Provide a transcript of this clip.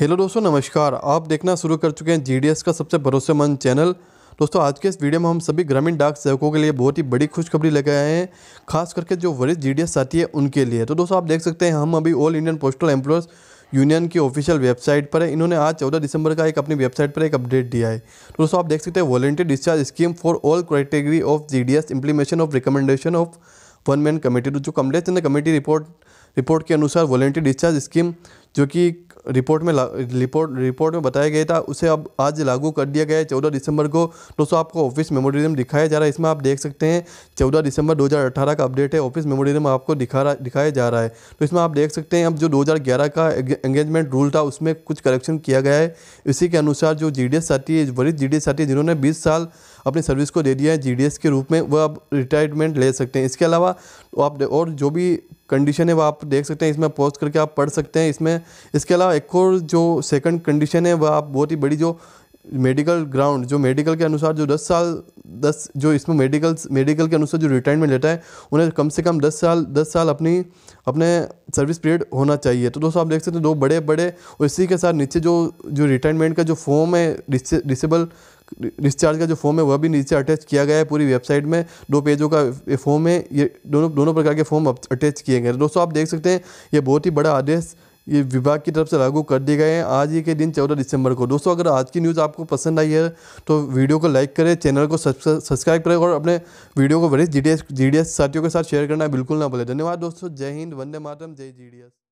hello दोस्तों नमस्कार आप देखना शुरू कर चुके हैं जीडीएस का सबसे भरोसेमंद चैनल दोस्तों आज के इस वीडियो में हम सभी ग्रामीण डाक सेवकों के लिए बहुत ही बड़ी खुशखबरी लेकर आए हैं खास करके जो वरिष्ठ जीडीएस साथी है उनके लिए तो दोस्तों आप देख सकते हैं हम अभी all Indian postal employers union की ऑफिशियल वेबसाइट पर है इन्होंने आज चौदह दिसंबर का एक अपनी वेबसाइट पर एक अपडेट दिया है तो दोस्तों आप देख सकते हैं volunteer discharge scheme for all category of G D S of recommendation of one man committee जो Kamlesh Chandra committee report report के अनुसार वॉलेंटियर डिस्चार्ज स्कीम जो कि रिपोर्ट में रिपोर्ट रिपोर्ट में बताया गया था उसे अब आज लागू कर दिया गया है चौदह दिसंबर को दोस्तों आपको ऑफिस मेमोरियम दिखाया जा रहा है इसमें आप देख सकते हैं चौदह दिसंबर 2018 का अपडेट है ऑफिस मेमोरियम आपको दिखा रहा दिखाया जा रहा है तो इसमें आप देख सकते हैं अब जो दो का एंगेजमेंट रूल था उसमें कुछ करेक्शन किया गया है इसी के अनुसार जो जी डी एस साथी है वरिष्ठ जी डी एस साथी जिन्होंने बीस साल अपनी सर्विस को दे दिया है जीडीएस के रूप में वह आप रिटायरमेंट ले सकते हैं इसके अलावा तो आप और जो भी कंडीशन है वह आप देख सकते हैं इसमें पोस्ट करके आप पढ़ सकते हैं इसमें इसके अलावा एक और जो सेकंड कंडीशन है वह आप बहुत ही बड़ी जो मेडिकल ग्राउंड जो मेडिकल के अनुसार जो 10 साल 10 जो इसमें मेडिकल मेडिकल के अनुसार जो रिटायरमेंट लेता है उन्हें कम से कम 10 साल 10 साल अपनी अपने सर्विस पीरियड होना चाहिए तो दोस्तों आप देख सकते हैं दो बड़े बड़े और इसी के साथ नीचे जो जो रिटायरमेंट का जो फॉर्म है डिसेबल डिस्चार्ज का जो फॉर्म है वह भी नीचे अटैच किया गया है पूरी वेबसाइट में दो पेजों का फॉर्म है ये दोनों दोनों प्रकार के फॉर्म अटैच किए गए दोस्तों आप देख सकते हैं ये बहुत ही बड़ा आदेश ये विभाग की तरफ से लागू कर दिए गए हैं आज ही के दिन चौदह दिसंबर को दोस्तों अगर आज की न्यूज़ आपको पसंद आई है तो वीडियो को लाइक करें चैनल को सब्सक्राइब करें और अपने वीडियो को वरिष्ठ जी डी साथियों के साथ शेयर करना बिल्कुल ना भूलें धन्यवाद दोस्तों जय हिंद वंदे मातरम जय जी